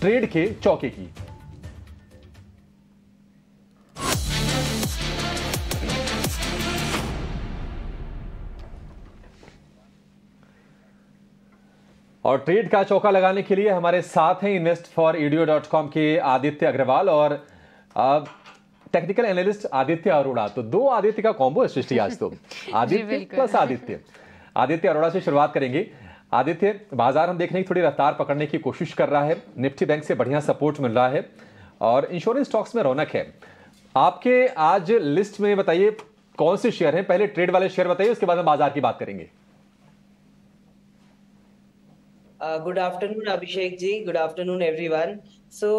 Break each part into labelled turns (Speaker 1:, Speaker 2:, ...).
Speaker 1: trade के चौके की और ट्रेड का चौका लगाने के लिए हमारे साथ हैं invest for edu dot com के आदित्य अग्रवाल और टेक्निकल एनालिस्ट आदित्य अरोड़ा तो दो आदित्य का कॉम्बो सृष्टि आज तो आदित्य प्लस आदित्य आदित्य अरोड़ा से शुरुआत करेंगे आदित्य बाजार हम देखने की थोड़ी रफ्तार पकड़ने की कोशिश कर रहा है निफ्टी बैंक से बढ़िया सपोर्ट मिल रहा है और इंश्योरेंस स्टॉक्स में रौनक है आपके आज लिस्ट में बताइए कौन से शेयर हैं पहले ट्रेड वाले शेयर बताइए उसके बाद हम बाजार की बात करेंगे
Speaker 2: good afternoon Abhishek ji good afternoon everyone so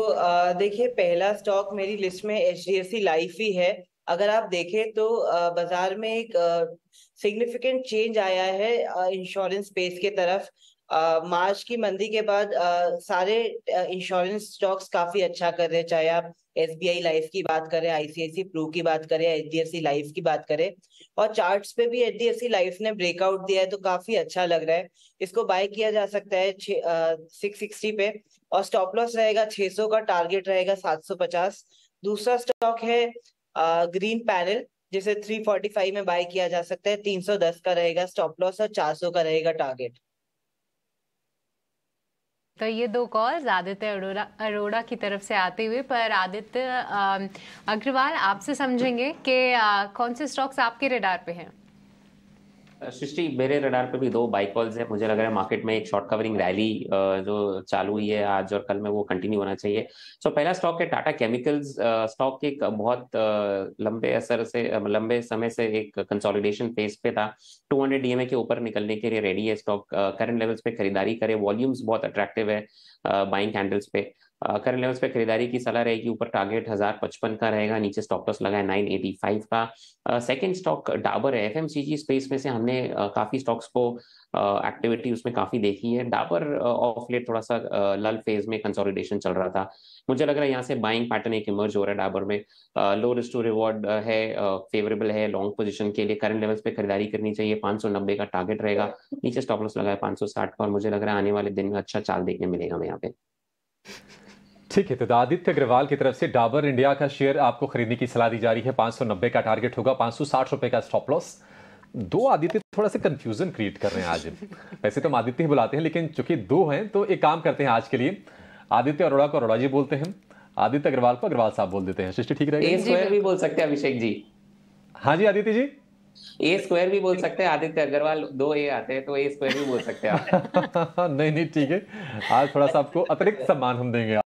Speaker 2: देखिए पहला स्टॉक मेरी लिस्ट में H D F C life ही है अगर आप देखें तो बाजार में एक सिग्निफिकेंट चेंज आया है इंश्योरेंस स्पेस के तरफ मार्च की मंदी के बाद सारे इंश्योरेंस स्टॉक्स काफी अच्छा कर रहे चाहे आप एस बी आई लाइफ की बात करें आईसीआईसी प्रो की बात करें H D F C life की बात करें और चार्ट्स पे भी H D F C life ने ब्रेकआउट दिया है तो काफी अच्छा लग रहा है इसको बाय किया जा सकता है सिक्स सिक्सटी पे और स्टॉप लॉस रहेगा छह सौ का टारगेट रहेगा सात सौ पचास दूसरा स्टॉक है ग्रीन पैनल जिसे 345 में बाय किया जा सकता है 310 का रहेगा स्टॉप लॉस और 400 का रहेगा टारगेट तो ये दो कॉल्स आदित्य अरोड़ा अरोड़ा की तरफ से आते हुए पर आदित्य अग्रवाल आपसे समझेंगे कि कौन से स्टॉक्स आपके रेडार पे हैं
Speaker 3: सृष्टि uh, मेरे रडार पे भी दो बाइक कॉल्स है मुझे लग रहा है मार्केट में एक शॉर्ट कवरिंग रैली जो चालू हुई है आज और कल में वो कंटिन्यू होना चाहिए सो so, पहला स्टॉक है टाटा केमिकल्स स्टॉक के एक बहुत uh, लंबे असर से uh, लंबे समय से एक कंसोलिडेशन फेज पे था 200 डीएमए के ऊपर निकलने के लिए रेडी है स्टॉक करंट लेवल्स पे खरीदारी करे वॉल्यूम्स बहुत अट्रैक्टिव है बाइंग कैंडल्स पे करंट लेवल्स पे खरीदारी की सलाह रहेगी ऊपर टारगेट हजार पचपन का रहेगा नीचे स्टॉप लॉस लगा है नाइन एटी फाइव का सेकेंड स्टॉक डाबर है एफएमसीजी स्पेस में से हमने uh, काफी स्टॉक्स को एक्टिविटी uh, उसमें काफी देखी है डाबर ऑफ लेट थोड़ा सा लल फेज में कंसोलिडेशन चल रहा था मुझे लग रहा है यहाँ से बाइंग पैटर्न एक इमर्ज हो रहा है डाबर में लो रिस्ट टू रिवॉर्ड है फेवरेबल है लॉन्ग पोजिशन के लिए करंट लेवल्स पे खरीदारी करनी चाहिए नब्बे का टारगेट रहेगा
Speaker 1: नीचे स्टॉप लॉस लगा है 560 का और मुझे लग रहा है आने वाले दिन में अच्छा चाल देखने मिलेगा हमें यहाँ पे ठीक है तो आदित्य अग्रवाल की तरफ से डाबर इंडिया का शेयर आपको खरीदने की सलाह दी जा रही है 590 का टारगेट होगा 560 रुपए का स्टॉप लॉस दो आदित्य थोड़ा सा कंफ्यूजन क्रिएट कर रहे हैं आज वैसे तो हम आदित्य ही बुलाते हैं लेकिन चूंकि दो हैं तो एक काम करते हैं आज के लिए आदित्य अरोड़ा को अरोड़ा जी बोलते हैं आदित्य अग्रवाल को अग्रवाल साहब बोल देते हैं सृष्टि ठीक रहे भी बोल सकते हैं अभिषेक जी हाँ जी आदित्य जी ए स्क्वायर भी बोल सकते हैं आदित्य अग्रवाल दो ए
Speaker 2: आते हैं तो ए स्क्वायर भी बोल सकते हैं
Speaker 1: नहीं नहीं ठीक है आज थोड़ा सा आपको अतिरिक्त सम्मान हम देंगे